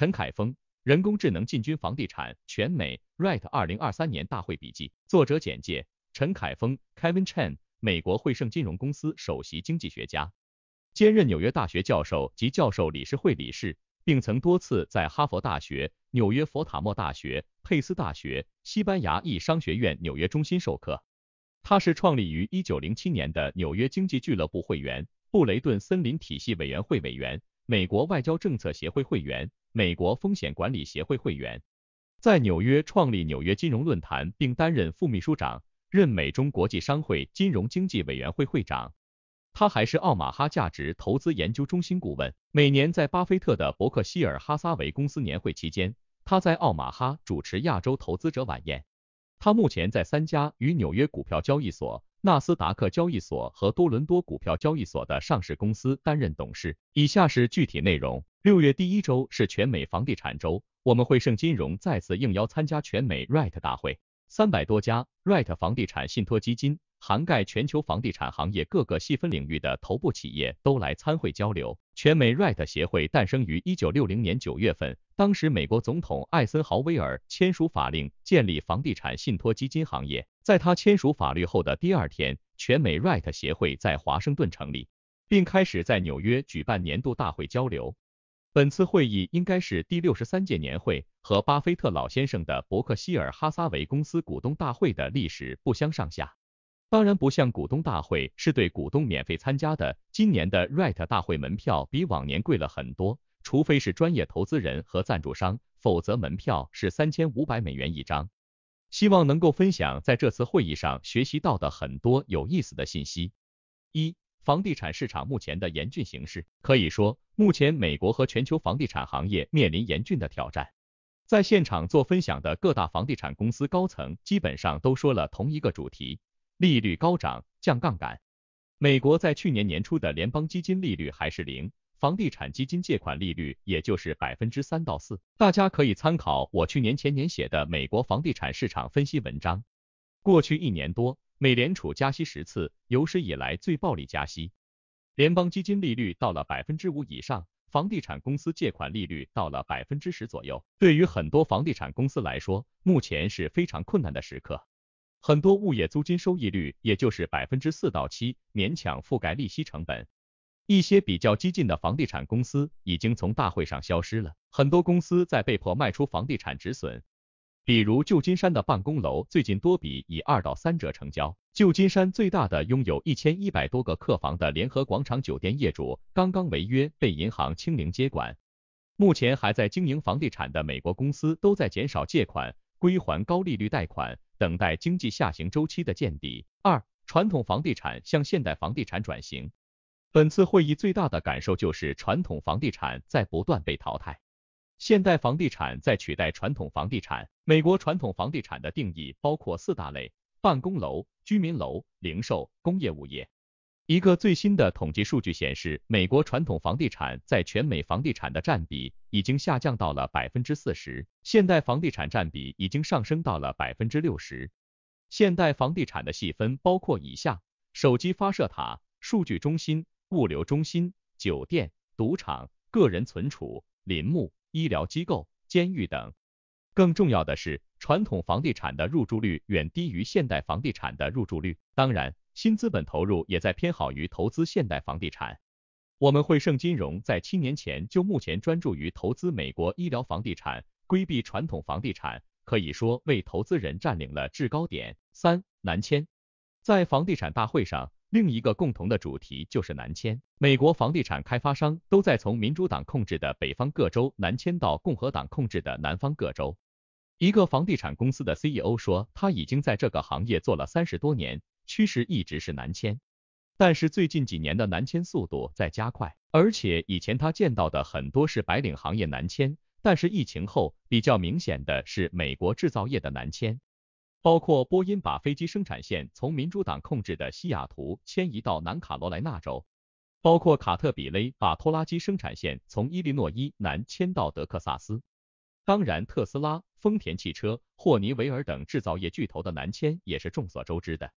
陈凯峰，人工智能进军房地产，全美 Write 二零二三年大会笔记。作者简介：陈凯峰 （Kevin Chen），美国汇盛金融公司首席经济学家，兼任纽约大学教授及教授理事会理事，并曾多次在哈佛大学、纽约佛塔莫大学、佩斯大学、西班牙裔商学院纽约中心授课。他是创立于一九零七年的纽约经济俱乐部会员，布雷顿森林体系委员会委员，美国外交政策协会会员。美国风险管理协会会员，在纽约创立纽约金融论坛并担任副秘书长，任美中国际商会金融经济委员会会长。他还是奥马哈价值投资研究中心顾问。每年在巴菲特的伯克希尔哈撒韦公司年会期间，他在奥马哈主持亚洲投资者晚宴。他目前在三家与纽约股票交易所、纳斯达克交易所和多伦多股票交易所的上市公司担任董事。以下是具体内容。六月第一周是全美房地产周，我们会盛金融再次应邀参加全美 REIT 大会。三百多家 REIT 房地产信托基金，涵盖全球房地产行业各个细分领域的头部企业都来参会交流。全美 REIT 协会诞生于一九六零年九月份，当时美国总统艾森豪威尔签署法令建立房地产信托基金行业，在他签署法律后的第二天，全美 REIT 协会在华盛顿成立，并开始在纽约举办年度大会交流。本次会议应该是第六十三届年会，和巴菲特老先生的伯克希尔哈撒韦公司股东大会的历史不相上下。当然，不像股东大会是对股东免费参加的。今年的 r g h t 大会门票比往年贵了很多，除非是专业投资人和赞助商，否则门票是三千五百美元一张。希望能够分享在这次会议上学习到的很多有意思的信息。一房地产市场目前的严峻形势，可以说，目前美国和全球房地产行业面临严峻的挑战。在现场做分享的各大房地产公司高层，基本上都说了同一个主题：利率高涨，降杠杆。美国在去年年初的联邦基金利率还是零，房地产基金借款利率也就是百分之三到四。大家可以参考我去年前年写的美国房地产市场分析文章。过去一年多。美联储加息十次，有史以来最暴力加息，联邦基金利率到了百分之五以上，房地产公司借款利率到了百分之十左右。对于很多房地产公司来说，目前是非常困难的时刻。很多物业租金收益率也就是百分之四到七，勉强覆盖利息成本。一些比较激进的房地产公司已经从大会上消失了，很多公司在被迫卖出房地产止损。比如旧金山的办公楼最近多笔以二到三折成交。旧金山最大的拥有一千一百多个客房的联合广场酒店业主刚刚违约，被银行清零接管。目前还在经营房地产的美国公司都在减少借款，归还高利率贷款，等待经济下行周期的见底。二、传统房地产向现代房地产转型。本次会议最大的感受就是传统房地产在不断被淘汰。现代房地产在取代传统房地产。美国传统房地产的定义包括四大类：办公楼、居民楼、零售、工业物业。一个最新的统计数据显示，美国传统房地产在全美房地产的占比已经下降到了百分之四十，现代房地产占比已经上升到了百分之六十。现代房地产的细分包括以下：手机发射塔、数据中心、物流中心、酒店、赌场、个人存储、林木。医疗机构、监狱等。更重要的是，传统房地产的入住率远低于现代房地产的入住率。当然，新资本投入也在偏好于投资现代房地产。我们汇盛金融在七年前就目前专注于投资美国医疗房地产，规避传统房地产，可以说为投资人占领了制高点。三、南迁。在房地产大会上。另一个共同的主题就是南迁。美国房地产开发商都在从民主党控制的北方各州南迁到共和党控制的南方各州。一个房地产公司的 CEO 说，他已经在这个行业做了三十多年，趋势一直是南迁，但是最近几年的南迁速度在加快。而且以前他见到的很多是白领行业南迁，但是疫情后比较明显的是美国制造业的南迁。包括波音把飞机生产线从民主党控制的西雅图迁移到南卡罗来纳州，包括卡特比勒把拖拉机生产线从伊利诺伊南迁到德克萨斯。当然，特斯拉、丰田汽车、霍尼韦尔等制造业巨头的南迁也是众所周知的。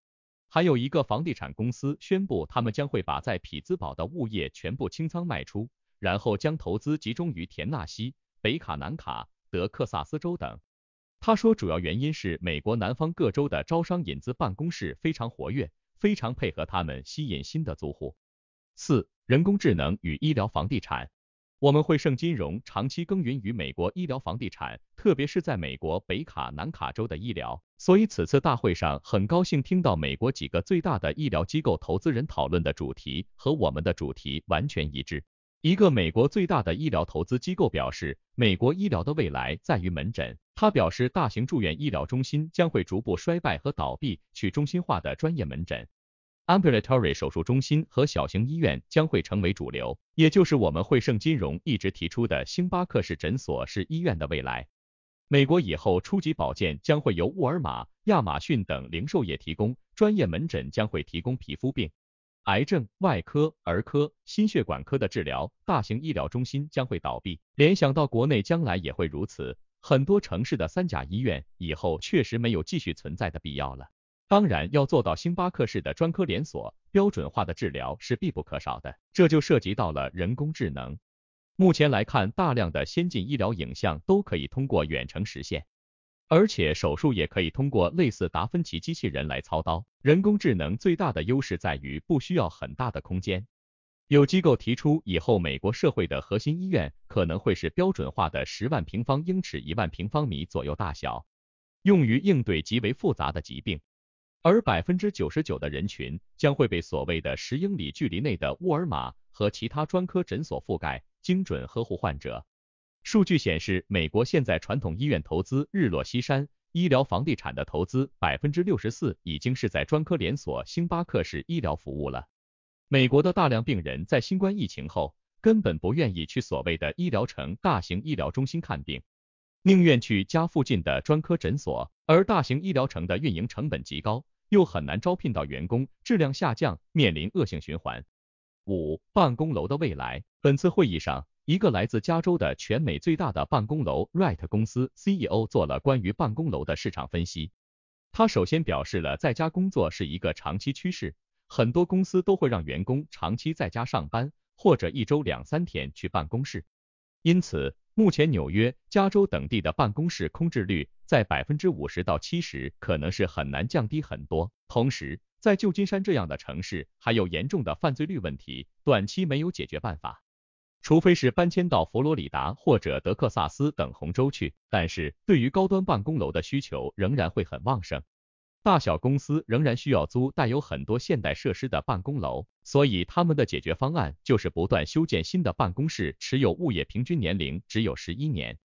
还有一个房地产公司宣布，他们将会把在匹兹堡的物业全部清仓卖出，然后将投资集中于田纳西、北卡、南卡、德克萨斯州等。他说，主要原因是美国南方各州的招商引资办公室非常活跃，非常配合他们吸引新的租户。四、人工智能与医疗房地产，我们会胜金融长期耕耘于美国医疗房地产，特别是在美国北卡、南卡州的医疗，所以此次大会上很高兴听到美国几个最大的医疗机构投资人讨论的主题和我们的主题完全一致。一个美国最大的医疗投资机构表示，美国医疗的未来在于门诊。他表示，大型住院医疗中心将会逐步衰败和倒闭，去中心化的专业门诊、ambulatory 手术中心和小型医院将会成为主流，也就是我们会胜金融一直提出的星巴克式诊所是医院的未来。美国以后初级保健将会由沃尔玛、亚马逊等零售业提供，专业门诊将会提供皮肤病、癌症、外科、儿科、心血管科的治疗，大型医疗中心将会倒闭。联想到国内将来也会如此。很多城市的三甲医院以后确实没有继续存在的必要了。当然要做到星巴克式的专科连锁，标准化的治疗是必不可少的，这就涉及到了人工智能。目前来看，大量的先进医疗影像都可以通过远程实现，而且手术也可以通过类似达芬奇机器人来操刀。人工智能最大的优势在于不需要很大的空间。有机构提出，以后美国社会的核心医院可能会是标准化的十万平方英尺、一万平方米左右大小，用于应对极为复杂的疾病。而百分之九十九的人群将会被所谓的十英里距离内的沃尔玛和其他专科诊所覆盖，精准呵护患者。数据显示，美国现在传统医院投资日落西山，医疗房地产的投资百分之六十四已经是在专科连锁、星巴克式医疗服务了。美国的大量病人在新冠疫情后根本不愿意去所谓的医疗城、大型医疗中心看病，宁愿去家附近的专科诊所。而大型医疗城的运营成本极高，又很难招聘到员工，质量下降，面临恶性循环。五、办公楼的未来。本次会议上，一个来自加州的全美最大的办公楼 Wright 公司 CEO 做了关于办公楼的市场分析。他首先表示了在家工作是一个长期趋势。很多公司都会让员工长期在家上班，或者一周两三天去办公室。因此，目前纽约、加州等地的办公室空置率在百分之五十到七十，可能是很难降低很多。同时，在旧金山这样的城市，还有严重的犯罪率问题，短期没有解决办法，除非是搬迁到佛罗里达或者德克萨斯等红州去。但是对于高端办公楼的需求仍然会很旺盛。大小公司仍然需要租带有很多现代设施的办公楼，所以他们的解决方案就是不断修建新的办公室。持有物业平均年龄只有十一年，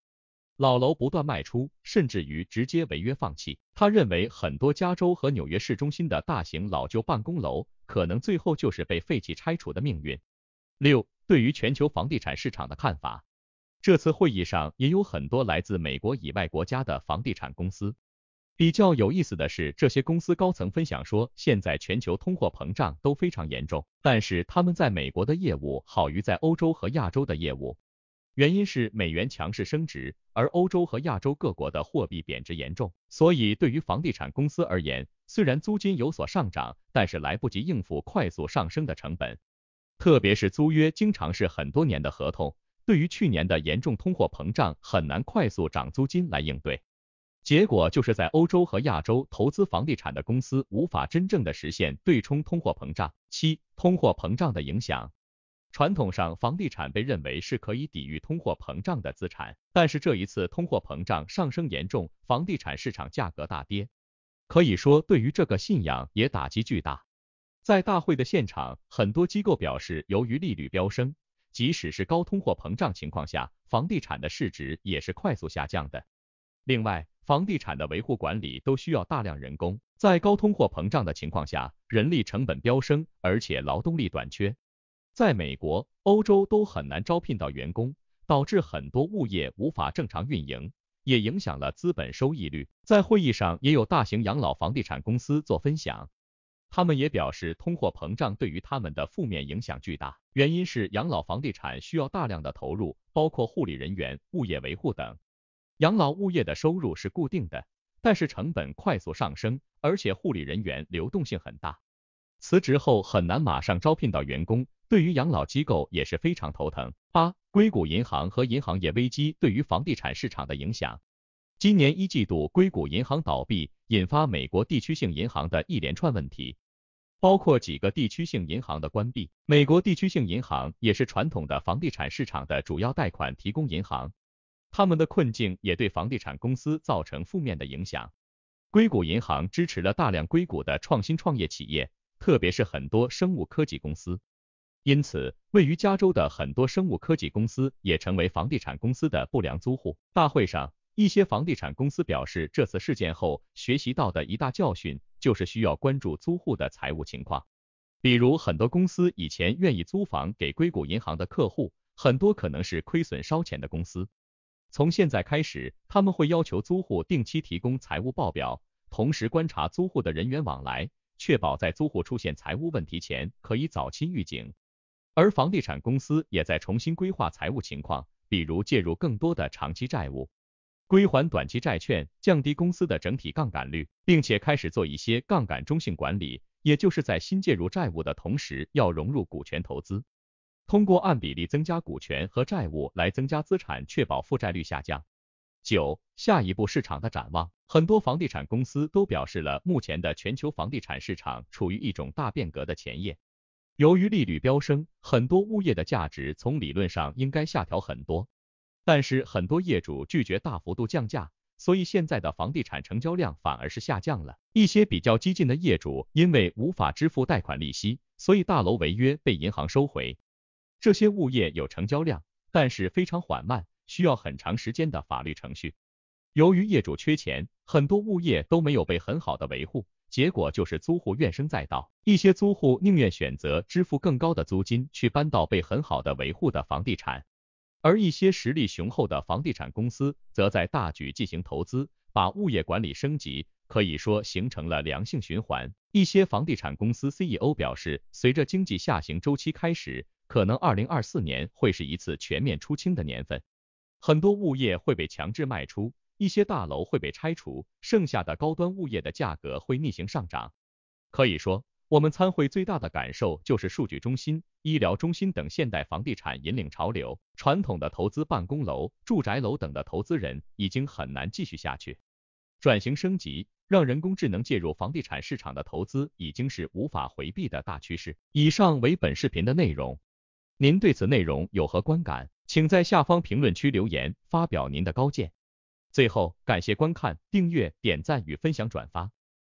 老楼不断卖出，甚至于直接违约放弃。他认为，很多加州和纽约市中心的大型老旧办公楼，可能最后就是被废弃拆除的命运。六，对于全球房地产市场的看法。这次会议上也有很多来自美国以外国家的房地产公司。比较有意思的是，这些公司高层分享说，现在全球通货膨胀都非常严重，但是他们在美国的业务好于在欧洲和亚洲的业务，原因是美元强势升值，而欧洲和亚洲各国的货币贬值严重，所以对于房地产公司而言，虽然租金有所上涨，但是来不及应付快速上升的成本，特别是租约经常是很多年的合同，对于去年的严重通货膨胀，很难快速涨租金来应对。结果就是在欧洲和亚洲投资房地产的公司无法真正的实现对冲通货膨胀。七、通货膨胀的影响。传统上，房地产被认为是可以抵御通货膨胀的资产，但是这一次通货膨胀上升严重，房地产市场价格大跌，可以说对于这个信仰也打击巨大。在大会的现场，很多机构表示，由于利率飙升，即使是高通货膨胀情况下，房地产的市值也是快速下降的。另外。房地产的维护管理都需要大量人工，在高通货膨胀的情况下，人力成本飙升，而且劳动力短缺，在美国、欧洲都很难招聘到员工，导致很多物业无法正常运营，也影响了资本收益率。在会议上也有大型养老房地产公司做分享，他们也表示通货膨胀对于他们的负面影响巨大，原因是养老房地产需要大量的投入，包括护理人员、物业维护等。养老物业的收入是固定的，但是成本快速上升，而且护理人员流动性很大，辞职后很难马上招聘到员工，对于养老机构也是非常头疼。八、硅谷银行和银行业危机对于房地产市场的影响。今年一季度，硅谷银行倒闭，引发美国地区性银行的一连串问题，包括几个地区性银行的关闭。美国地区性银行也是传统的房地产市场的主要贷款提供银行。他们的困境也对房地产公司造成负面的影响。硅谷银行支持了大量硅谷的创新创业企业，特别是很多生物科技公司。因此，位于加州的很多生物科技公司也成为房地产公司的不良租户。大会上，一些房地产公司表示，这次事件后学习到的一大教训就是需要关注租户的财务情况。比如，很多公司以前愿意租房给硅谷银行的客户，很多可能是亏损烧钱的公司。从现在开始，他们会要求租户定期提供财务报表，同时观察租户的人员往来，确保在租户出现财务问题前可以早期预警。而房地产公司也在重新规划财务情况，比如介入更多的长期债务，归还短期债券，降低公司的整体杠杆率，并且开始做一些杠杆中性管理，也就是在新介入债务的同时要融入股权投资。通过按比例增加股权和债务来增加资产，确保负债率下降。九，下一步市场的展望。很多房地产公司都表示了，目前的全球房地产市场处于一种大变革的前夜。由于利率飙升，很多物业的价值从理论上应该下调很多，但是很多业主拒绝大幅度降价，所以现在的房地产成交量反而是下降了。一些比较激进的业主因为无法支付贷款利息，所以大楼违约被银行收回。这些物业有成交量，但是非常缓慢，需要很长时间的法律程序。由于业主缺钱，很多物业都没有被很好的维护，结果就是租户怨声载道。一些租户宁愿选择支付更高的租金去搬到被很好的维护的房地产，而一些实力雄厚的房地产公司则在大举进行投资，把物业管理升级，可以说形成了良性循环。一些房地产公司 CEO 表示，随着经济下行周期开始。可能二零二四年会是一次全面出清的年份，很多物业会被强制卖出，一些大楼会被拆除，剩下的高端物业的价格会逆行上涨。可以说，我们参会最大的感受就是数据中心、医疗中心等现代房地产引领潮流，传统的投资办公楼、住宅楼等的投资人已经很难继续下去，转型升级，让人工智能介入房地产市场的投资已经是无法回避的大趋势。以上为本视频的内容。您对此内容有何观感？请在下方评论区留言，发表您的高见。最后，感谢观看、订阅、点赞与分享转发。